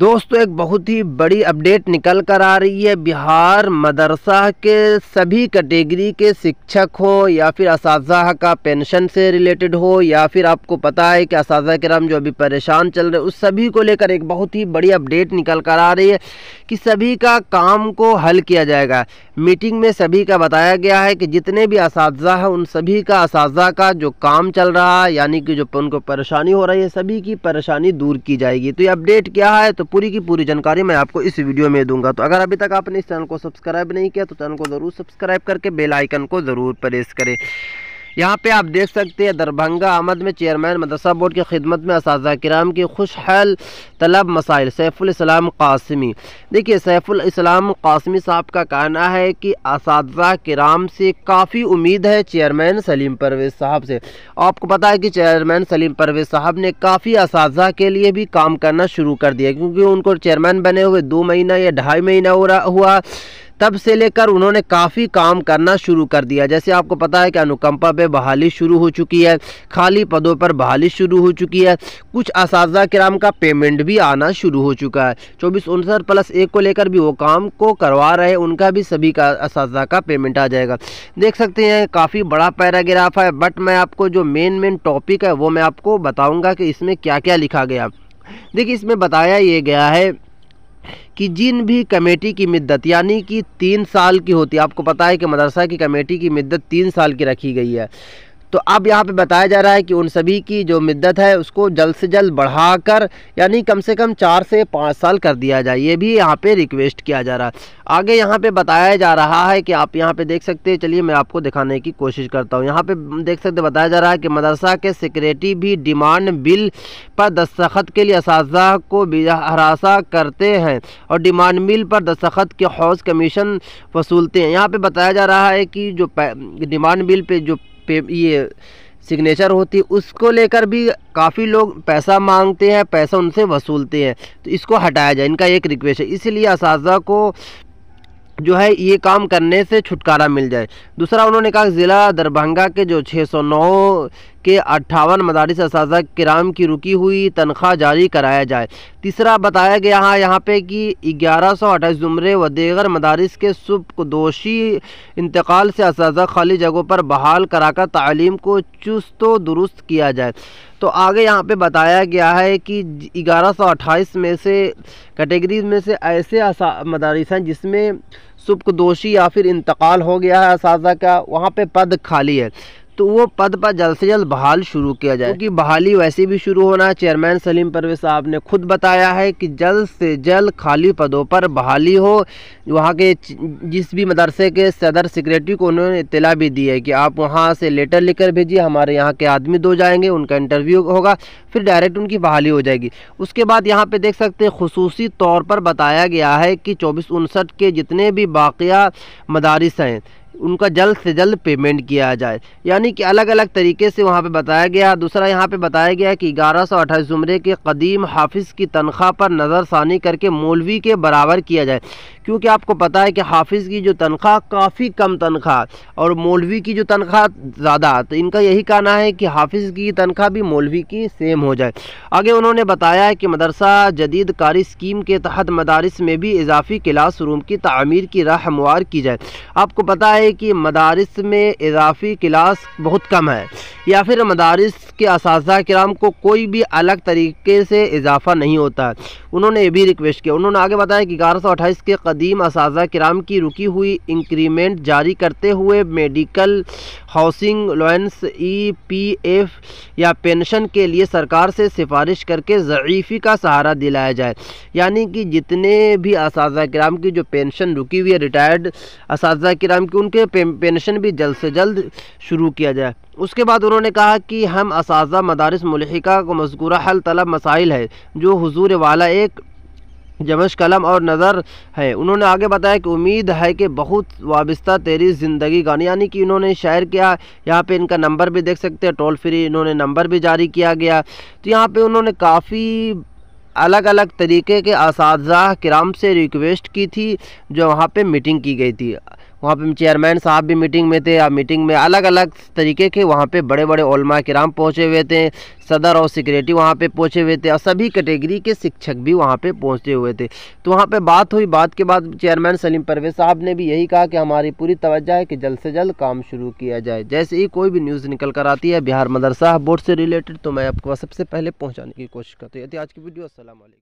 दोस्तों एक बहुत ही बड़ी अपडेट निकल कर आ रही है बिहार मदरसा के सभी कैटेगरी के शिक्षक हो या फिर इस का पेंशन से रिलेटेड हो या फिर आपको पता है कि इस राम जो अभी परेशान चल रहे उस सभी को लेकर एक बहुत ही बड़ी अपडेट निकल कर आ रही है कि सभी का काम को हल किया जाएगा मीटिंग में सभी का बताया गया है कि जितने भी इस हैं उन सभी का इस का जो काम चल रहा है यानी कि जो उनको परेशानी हो रही है सभी की परेशानी दूर की जाएगी तो ये अपडेट क्या है तो पूरी की पूरी जानकारी मैं आपको इस वीडियो में दूंगा तो अगर अभी तक आपने इस चैनल को सब्सक्राइब नहीं किया तो चैनल को ज़रूर सब्सक्राइब करके बेल आइकन को ज़रूर प्रेस करें यहाँ पे आप देख सकते हैं दरभंगा आमद में चेयरमैन मदरसा बोर्ड की खिदमत में इस कराम की खुशहाल तलब मसाइल सैफ़ुलस्लाम कासमी देखिए सैफ़ुलस्लाम कासमी साहब का कहना है कि इस कराम से काफ़ी उम्मीद है चेयरमैन सलीम परवेज़ साहब से आपको पता है कि चेयरमैन सलीम परवेज़ साहब ने काफ़ी इस के लिए भी काम करना शुरू कर दिया क्योंकि उनको चेयरमैन बने हुए दो महीना या ढाई महीना हो रहा हुआ तब से लेकर उन्होंने काफ़ी काम करना शुरू कर दिया जैसे आपको पता है कि अनुकंपा पे बहाली शुरू हो चुकी है खाली पदों पर बहाली शुरू हो चुकी है कुछ इस कराम का पेमेंट भी आना शुरू हो चुका है चौबीस उनसठ प्लस एक को लेकर भी वो काम को करवा रहे हैं उनका भी सभी का इस का पेमेंट आ जाएगा देख सकते हैं काफ़ी बड़ा पैराग्राफ है बट मैं आपको जो मेन मेन टॉपिक है वो मैं आपको बताऊँगा कि इसमें क्या क्या लिखा गया देखिए इसमें बताया ये गया है कि जिन भी कमेटी की मदत यानी कि तीन साल की होती है आपको पता है कि मदरसा की कमेटी की मदत तीन साल की रखी गई है तो अब यहाँ पे बताया जा रहा है कि उन सभी की जो मिद्दत है उसको जल्द से जल्द बढ़ाकर यानी कम से कम चार से पाँच साल कर दिया जाए ये भी यहाँ पे रिक्वेस्ट किया जा रहा है आगे यहाँ पे बताया जा रहा है कि आप यहाँ पे देख सकते हैं चलिए मैं आपको दिखाने की कोशिश करता हूँ यहाँ पे देख सकते बताया जा रहा है कि मदरसा के सिक्रेटरी भी डिमांड बिल पर दस्तखत के लिए इस को हरासा करते हैं और डिमांड बिल पर दस्तखत के हौज कमीशन वसूलते हैं यहाँ पर बताया जा रहा है कि जो डिमांड बिल पर जो पे ये सिग्नेचर होती है उसको लेकर भी काफ़ी लोग पैसा मांगते हैं पैसा उनसे वसूलते हैं तो इसको हटाया जाए इनका एक रिक्वेस्ट है इसलिए इस को जो है ये काम करने से छुटकारा मिल जाए दूसरा उन्होंने कहा ज़िला दरभंगा के जो 609 के अट्ठावन मदारस इस कराम की रुकी हुई तनख्वाह जारी कराया जाए तीसरा बताया गया है यहाँ पे कि ग्यारह सौ अट्ठाईस ज़ुमरे व देगर मदारस के सुबकदोशी इंतकाल से इस खाली जगहों पर बहाल कराकर तालीम को चुस्त व दुरुस्त किया जाए तो आगे यहाँ पे बताया गया है कि ग्यारह सौ अट्ठाईस में से कैटेगरीज में से ऐसे मदारस हैं जिसमें सुबकदोशी या फिर इंतकाल हो गया है इस का वहाँ पर पद खाली है तो वो पद पर जल्द से जल्द बहाल शुरू किया जाए क्योंकि बहाली वैसे भी शुरू होना चेयरमैन सलीम परवेज साहब ने खुद बताया है कि जल्द से जल्द खाली पदों पर बहाली हो वहाँ के जिस भी मदरसे के सदर सेक्रेटरी को उन्होंने इतला भी दी है कि आप वहाँ से लेटर लिखकर भेजिए हमारे यहाँ के आदमी दो जाएंगे उनका इंटरव्यू होगा फिर डायरेक्ट उनकी बहाली हो जाएगी उसके बाद यहाँ पर देख सकते हैं खसूस तौर पर बताया गया है कि चौबीस उनसठ के जितने भी बाक़िया मदारस हैं उनका जल्द से जल्द पेमेंट किया जाए यानी कि अलग अलग तरीके से वहाँ पे बताया गया दूसरा यहाँ पे बताया गया कि ग्यारह सौ अट्ठाईस ज़ुमरे के कदीम हाफिज़ की तनख्वाह पर नज़रसानी करके मौलवी के बराबर किया जाए क्योंकि आपको पता है कि हाफिज़ की जो तनख्वाह काफ़ी कम तनख्वाह और मौलवी की जो तनख्वाह ज़्यादा तो इनका यही कहना है कि हाफिज़ की तनख्वाह भी मौलवी की सेम हो जाए आगे उन्होंने बताया है कि मदरसा जदीद कारी स्कीम के तहत मदारस में भी इजाफी क्लास रूम की तमीर की राह हमवार की जाए आपको पता है कि मदारस में इजाफी क्लास बहुत कम है या फिर मदारस के इस कराम को कोई भी अलग तरीके से इजाफा नहीं होता उन्होंने ये भी रिक्वेस्ट किया उन्होंने आगे बताया कि ग्यारह के कदीम इस कराम की रुकी हुई इंक्रीमेंट जारी करते हुए medical housing loans E P F या पेंशन के लिए सरकार से सिफारिश करके ज़ीफ़ी का सहारा दिलाया जाए यानी कि जितने भी इस कराम की जो पेंशन रुकी हुई है रिटायर्ड इस कराम की उनके पेंशन भी जल्द से जल्द शुरू किया जाए उसके बाद उन्होंने कहा कि हम इस मदारस मलिका को मजकूर हल तलब मसाइल है जो हजूर वाला एक जमश कलम और नज़र है उन्होंने आगे बताया कि उम्मीद है कि बहुत वाबस्ता तेरी ज़िंदगी गान यानी कि इन्होंने शायर किया यहाँ पे इनका नंबर भी देख सकते हैं टोल फ्री इन्होंने नंबर भी जारी किया गया तो यहाँ पे उन्होंने काफ़ी अलग अलग तरीके के इस कराम से रिक्वेस्ट की थी जो वहाँ पे मीटिंग की गई थी वहाँ पे चेयरमैन साहब भी मीटिंग में थे और मीटिंग में अलग अलग तरीके के वहाँ पे बड़े बड़े ओलमा कराम पहुँचे हुए थे सदर और सिक्रेटरी वहाँ पे पहुँचे हुए थे और सभी कैटेगरी के शिक्षक भी वहाँ पे पहुँचे हुए थे तो वहाँ पे बात हुई बात के बाद चेयरमैन सलीम परवेज साहब ने भी यही कहा कि हमारी पूरी तवज्जा है कि जल्द से जल्द काम शुरू किया जाए जैसे ही कोई भी न्यूज़ निकल कर आती है बिहार मदरसा बोर्ड से रिलेटेड तो मैं आपको सबसे पहले पहुँचाने की कोशिश करती हूँ आज की वीडियो असल